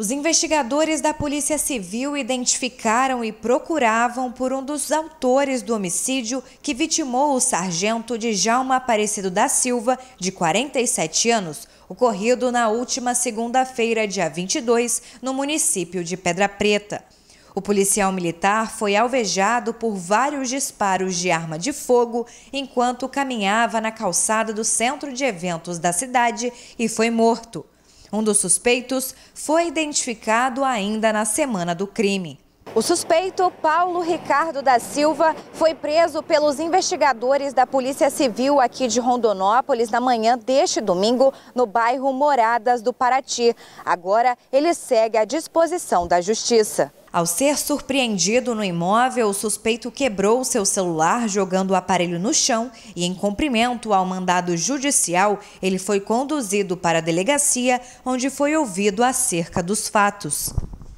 Os investigadores da Polícia Civil identificaram e procuravam por um dos autores do homicídio que vitimou o sargento Djalma Aparecido da Silva, de 47 anos, ocorrido na última segunda-feira, dia 22, no município de Pedra Preta. O policial militar foi alvejado por vários disparos de arma de fogo enquanto caminhava na calçada do centro de eventos da cidade e foi morto. Um dos suspeitos foi identificado ainda na semana do crime. O suspeito, Paulo Ricardo da Silva, foi preso pelos investigadores da Polícia Civil aqui de Rondonópolis na manhã deste domingo, no bairro Moradas do Paraty. Agora, ele segue à disposição da Justiça. Ao ser surpreendido no imóvel, o suspeito quebrou seu celular jogando o aparelho no chão e, em cumprimento ao mandado judicial, ele foi conduzido para a delegacia, onde foi ouvido acerca dos fatos.